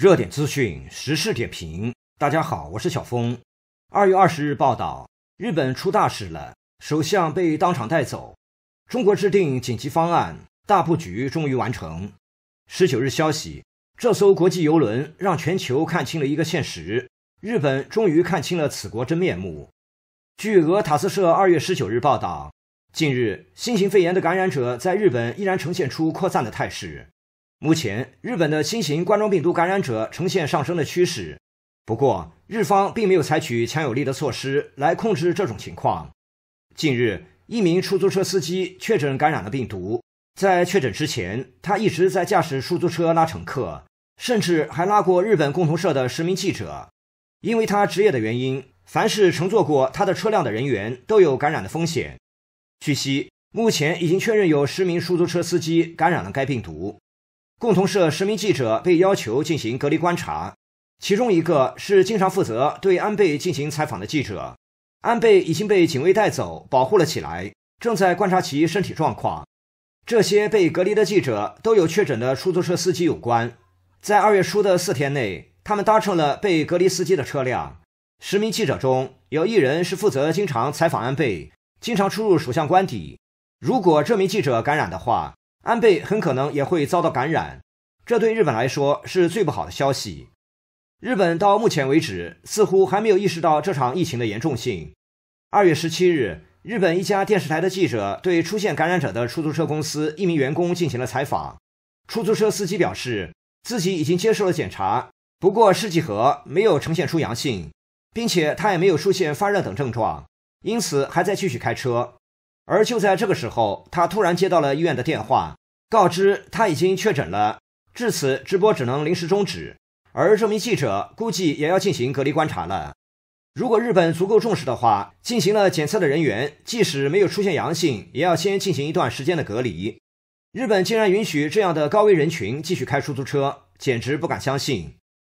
热点资讯、时事点评，大家好，我是小峰。二月二十日报道，日本出大事了，首相被当场带走。中国制定紧急方案，大布局终于完成。十九日消息，这艘国际游轮让全球看清了一个现实，日本终于看清了此国真面目。据俄塔斯社二月十九日报道，近日新型肺炎的感染者在日本依然呈现出扩散的态势。目前，日本的新型冠状病毒感染者呈现上升的趋势，不过日方并没有采取强有力的措施来控制这种情况。近日，一名出租车司机确诊感染了病毒，在确诊之前，他一直在驾驶出租车拉乘客，甚至还拉过日本共同社的十名记者。因为他职业的原因，凡是乘坐过他的车辆的人员都有感染的风险。据悉，目前已经确认有十名出租车司机感染了该病毒。共同社十名记者被要求进行隔离观察，其中一个是经常负责对安倍进行采访的记者。安倍已经被警卫带走，保护了起来，正在观察其身体状况。这些被隔离的记者都有确诊的出租车司机有关，在二月初的四天内，他们搭乘了被隔离司机的车辆。十名记者中有一人是负责经常采访安倍、经常出入首相官邸。如果这名记者感染的话，安倍很可能也会遭到感染，这对日本来说是最不好的消息。日本到目前为止似乎还没有意识到这场疫情的严重性。二月十七日，日本一家电视台的记者对出现感染者的出租车公司一名员工进行了采访。出租车司机表示，自己已经接受了检查，不过试剂盒没有呈现出阳性，并且他也没有出现发热等症状，因此还在继续开车。而就在这个时候，他突然接到了医院的电话，告知他已经确诊了。至此，直播只能临时终止，而这名记者估计也要进行隔离观察了。如果日本足够重视的话，进行了检测的人员即使没有出现阳性，也要先进行一段时间的隔离。日本竟然允许这样的高危人群继续开出租车，简直不敢相信。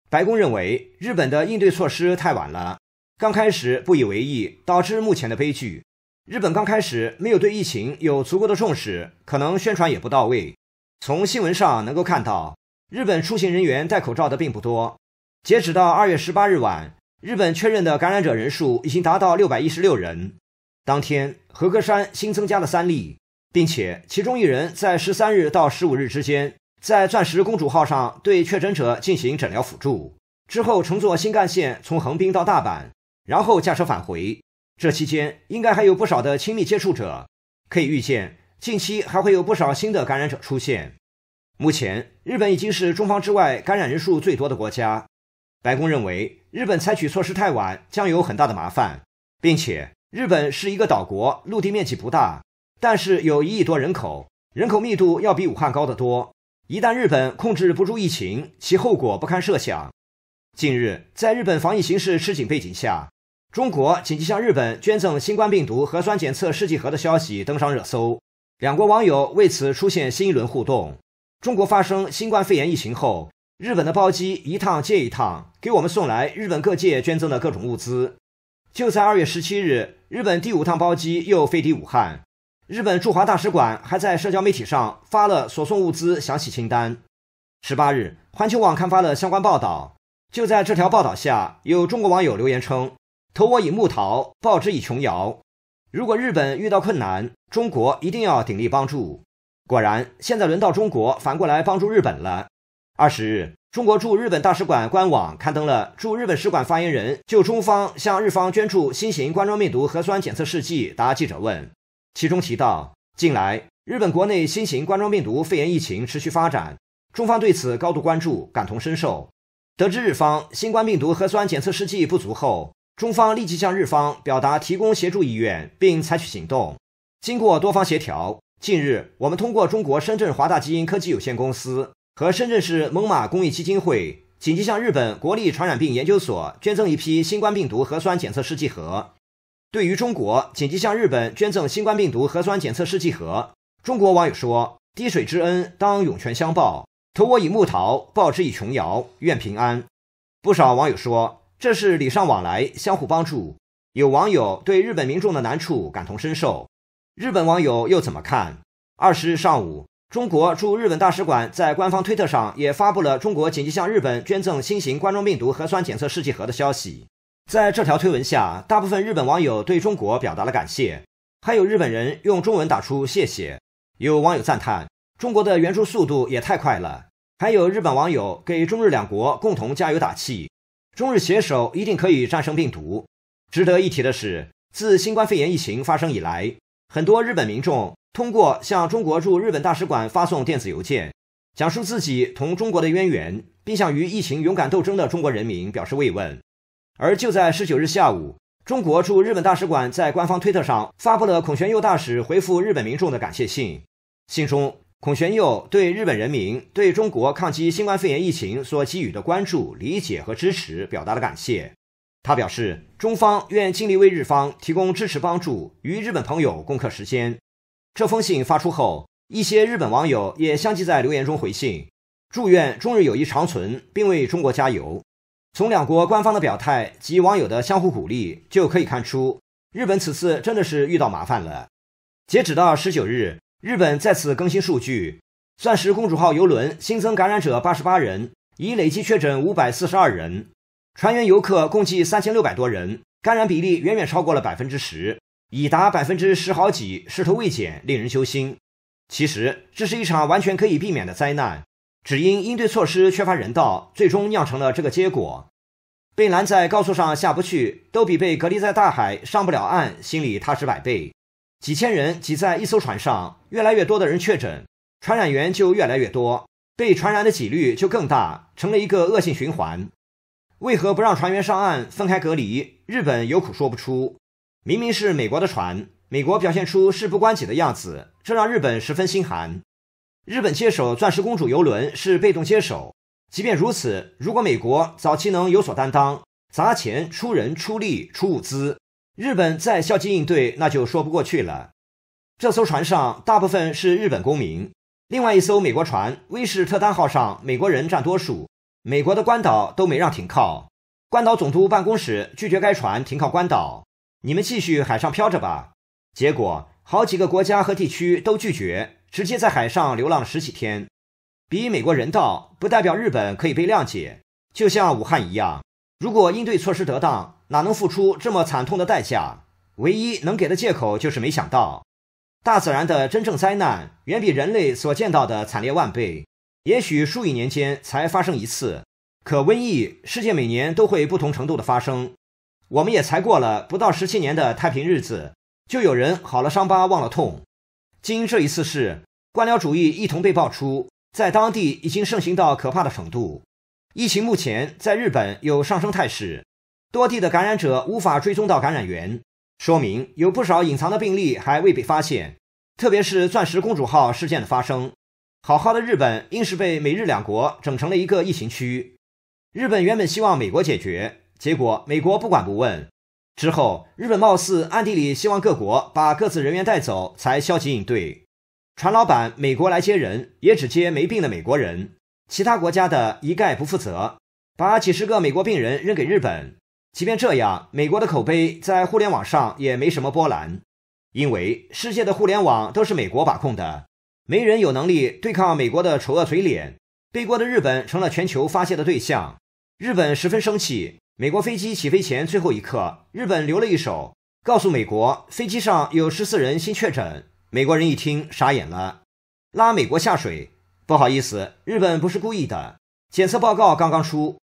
白宫认为日本的应对措施太晚了，刚开始不以为意，导致目前的悲剧。日本刚开始没有对疫情有足够的重视，可能宣传也不到位。从新闻上能够看到，日本出行人员戴口罩的并不多。截止到二月十八日晚，日本确认的感染者人数已经达到六百一十六人。当天，和歌山新增加了三例，并且其中一人在十三日到十五日之间，在钻石公主号上对确诊者进行诊疗辅助，之后乘坐新干线从横滨到大阪，然后驾车返回。这期间应该还有不少的亲密接触者，可以预见，近期还会有不少新的感染者出现。目前，日本已经是中方之外感染人数最多的国家。白宫认为，日本采取措施太晚，将有很大的麻烦，并且日本是一个岛国，陆地面积不大，但是有一亿多人口，人口密度要比武汉高得多。一旦日本控制不住疫情，其后果不堪设想。近日，在日本防疫形势吃紧背景下。中国紧急向日本捐赠新冠病毒核酸检测试剂盒的消息登上热搜，两国网友为此出现新一轮互动。中国发生新冠肺炎疫情后，日本的包机一趟接一趟给我们送来日本各界捐赠的各种物资。就在二月十七日，日本第五趟包机又飞抵武汉，日本驻华大使馆还在社交媒体上发了所送物资详细清单。十八日，环球网刊发了相关报道，就在这条报道下，有中国网友留言称。投我以木桃，报之以琼瑶。如果日本遇到困难，中国一定要鼎力帮助。果然，现在轮到中国反过来帮助日本了。二十日，中国驻日本大使馆官网刊登了驻日本使馆发言人就中方向日方捐助新型冠状病毒核酸检测试剂答记者问，其中提到，近来日本国内新型冠状病毒肺炎疫情持续发展，中方对此高度关注，感同身受。得知日方新冠病毒核酸检测试剂不足后，中方立即向日方表达提供协助意愿，并采取行动。经过多方协调，近日，我们通过中国深圳华大基因科技有限公司和深圳市蒙马公益基金会，紧急向日本国立传染病研究所捐赠一批新冠病毒核酸检测试剂盒。对于中国紧急向日本捐赠新冠病毒核酸检测试剂盒，中国网友说：“滴水之恩，当涌泉相报。投我以木桃，报之以琼瑶。愿平安。”不少网友说。这是礼尚往来，相互帮助。有网友对日本民众的难处感同身受，日本网友又怎么看？二十日上午，中国驻日本大使馆在官方推特上也发布了中国紧急向日本捐赠新型冠状病毒核酸检测试剂盒的消息。在这条推文下，大部分日本网友对中国表达了感谢，还有日本人用中文打出谢谢。有网友赞叹中国的援助速度也太快了，还有日本网友给中日两国共同加油打气。中日携手，一定可以战胜病毒。值得一提的是，自新冠肺炎疫情发生以来，很多日本民众通过向中国驻日本大使馆发送电子邮件，讲述自己同中国的渊源，并向与疫情勇敢斗争的中国人民表示慰问。而就在十九日下午，中国驻日本大使馆在官方推特上发布了孔玄佑大使回复日本民众的感谢信，信中。孔玄佑对日本人民对中国抗击新冠肺炎疫情所给予的关注、理解和支持，表达了感谢。他表示，中方愿尽力为日方提供支持帮助，与日本朋友共克时艰。这封信发出后，一些日本网友也相继在留言中回信，祝愿中日友谊长存，并为中国加油。从两国官方的表态及网友的相互鼓励，就可以看出，日本此次真的是遇到麻烦了。截止到十九日。日本再次更新数据，钻石公主号游轮新增感染者八十八人，已累计确诊五百四十二人，船员游客共计三千六百多人，感染比例远远超过了百分之十，已达百分之十好几，势头未减，令人揪心。其实这是一场完全可以避免的灾难，只因应对措施缺乏人道，最终酿成了这个结果。被拦在高速上下不去，都比被隔离在大海上不了岸，心里踏实百倍。几千人挤在一艘船上，越来越多的人确诊，传染源就越来越多，被传染的几率就更大，成了一个恶性循环。为何不让船员上岸分开隔离？日本有苦说不出。明明是美国的船，美国表现出事不关己的样子，这让日本十分心寒。日本接手“钻石公主”游轮是被动接手，即便如此，如果美国早期能有所担当，砸钱、出人、出力、出物资。日本再消极应对，那就说不过去了。这艘船上大部分是日本公民，另外一艘美国船“威士特丹号”上美国人占多数。美国的关岛都没让停靠，关岛总督办公室拒绝该船停靠关岛，你们继续海上漂着吧。结果好几个国家和地区都拒绝，直接在海上流浪了十几天。比美国人道不代表日本可以被谅解，就像武汉一样，如果应对措施得当。哪能付出这么惨痛的代价？唯一能给的借口就是没想到，大自然的真正灾难远比人类所见到的惨烈万倍。也许数亿年间才发生一次，可瘟疫世界每年都会不同程度的发生。我们也才过了不到十七年的太平日子，就有人好了伤疤忘了痛。经这一次事，官僚主义一同被爆出，在当地已经盛行到可怕的程度。疫情目前在日本有上升态势。多地的感染者无法追踪到感染源，说明有不少隐藏的病例还未被发现。特别是“钻石公主号”事件的发生，好好的日本硬是被美日两国整成了一个疫情区。日本原本希望美国解决，结果美国不管不问。之后，日本貌似暗地里希望各国把各自人员带走，才消极应对。船老板美国来接人，也只接没病的美国人，其他国家的一概不负责，把几十个美国病人扔给日本。即便这样，美国的口碑在互联网上也没什么波澜，因为世界的互联网都是美国把控的，没人有能力对抗美国的丑恶嘴脸。背锅的日本成了全球发泄的对象，日本十分生气。美国飞机起飞前最后一刻，日本留了一手，告诉美国飞机上有十四人新确诊。美国人一听傻眼了，拉美国下水，不好意思，日本不是故意的，检测报告刚刚出。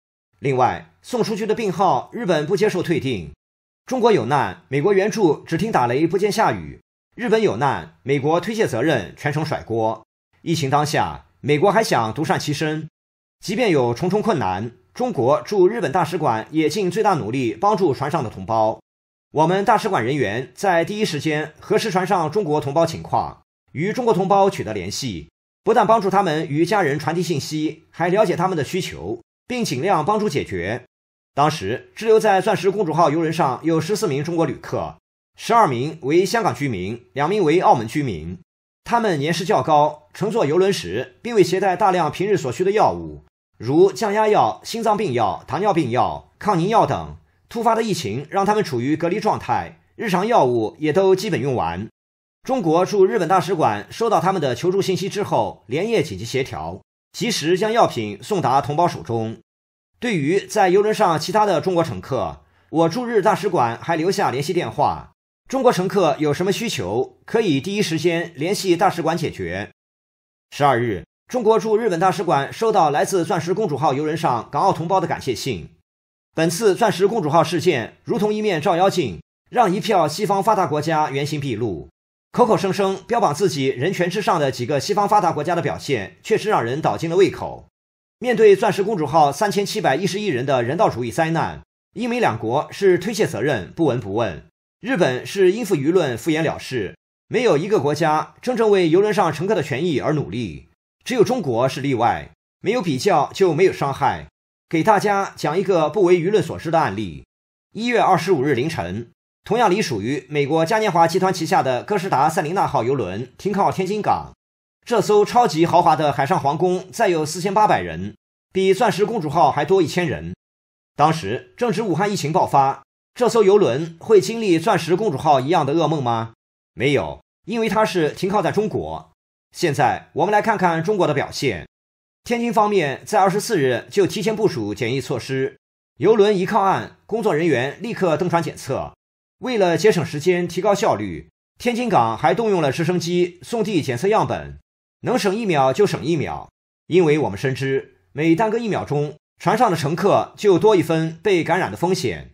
另外，送出去的病号，日本不接受退订。中国有难，美国援助只听打雷不见下雨；日本有难，美国推卸责任，全程甩锅。疫情当下，美国还想独善其身。即便有重重困难，中国驻日本大使馆也尽最大努力帮助船上的同胞。我们大使馆人员在第一时间核实船上中国同胞情况，与中国同胞取得联系，不但帮助他们与家人传递信息，还了解他们的需求。并尽量帮助解决。当时滞留在“钻石公主号”游轮上有十四名中国旅客，十二名为香港居民，两名为澳门居民。他们年事较高，乘坐游轮时并未携带大量平日所需的药物，如降压药、心脏病药、糖尿病药、抗凝药等。突发的疫情让他们处于隔离状态，日常药物也都基本用完。中国驻日本大使馆收到他们的求助信息之后，连夜紧急协调。及时将药品送达同胞手中。对于在游轮上其他的中国乘客，我驻日大使馆还留下联系电话，中国乘客有什么需求，可以第一时间联系大使馆解决。十二日，中国驻日本大使馆收到来自“钻石公主号”游轮上港澳同胞的感谢信。本次“钻石公主号”事件如同一面照妖镜，让一票西方发达国家原形毕露。口口声声标榜自己人权之上的几个西方发达国家的表现，确实让人倒进了胃口。面对“钻石公主号”三千七百一十一人的人道主义灾难，英美两国是推卸责任、不闻不问；日本是应付舆论、敷衍了事。没有一个国家真正为游轮上乘客的权益而努力，只有中国是例外。没有比较就没有伤害。给大家讲一个不为舆论所知的案例：一月二十五日凌晨。同样隶属于美国嘉年华集团旗下的“哥斯达塞琳娜号”游轮停靠天津港，这艘超级豪华的海上皇宫载有四千八百人，比“钻石公主号”还多一千人。当时正值武汉疫情爆发，这艘游轮会经历“钻石公主号”一样的噩梦吗？没有，因为它是停靠在中国。现在我们来看看中国的表现。天津方面在二十四日就提前部署检疫措施，游轮一靠岸，工作人员立刻登船检测。为了节省时间、提高效率，天津港还动用了直升机送递检测样本，能省一秒就省一秒。因为我们深知，每耽搁一秒钟，船上的乘客就多一分被感染的风险。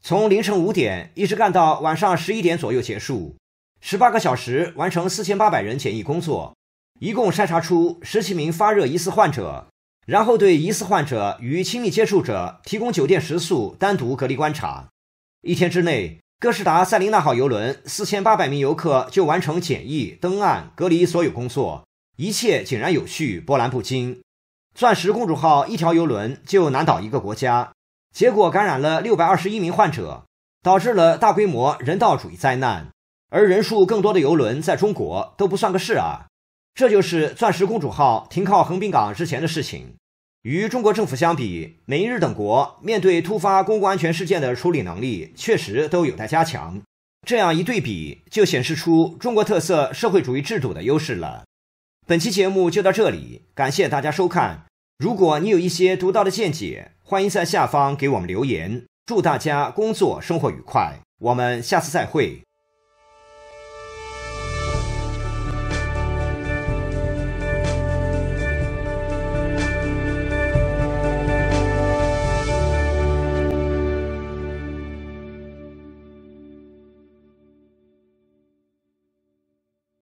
从凌晨五点一直干到晚上十一点左右结束，十八个小时完成四千八百人检疫工作，一共筛查出十七名发热疑似患者，然后对疑似患者与亲密接触者提供酒店食宿，单独隔离观察。一天之内。哥斯达塞琳娜号游轮，四千八百名游客就完成检疫、登岸、隔离所有工作，一切井然有序，波澜不惊。钻石公主号一条游轮就难倒一个国家，结果感染了六百二十一名患者，导致了大规模人道主义灾难。而人数更多的游轮在中国都不算个事啊！这就是钻石公主号停靠横滨港之前的事情。与中国政府相比，美、日等国面对突发公共安全事件的处理能力确实都有待加强。这样一对比，就显示出中国特色社会主义制度的优势了。本期节目就到这里，感谢大家收看。如果你有一些独到的见解，欢迎在下方给我们留言。祝大家工作生活愉快，我们下次再会。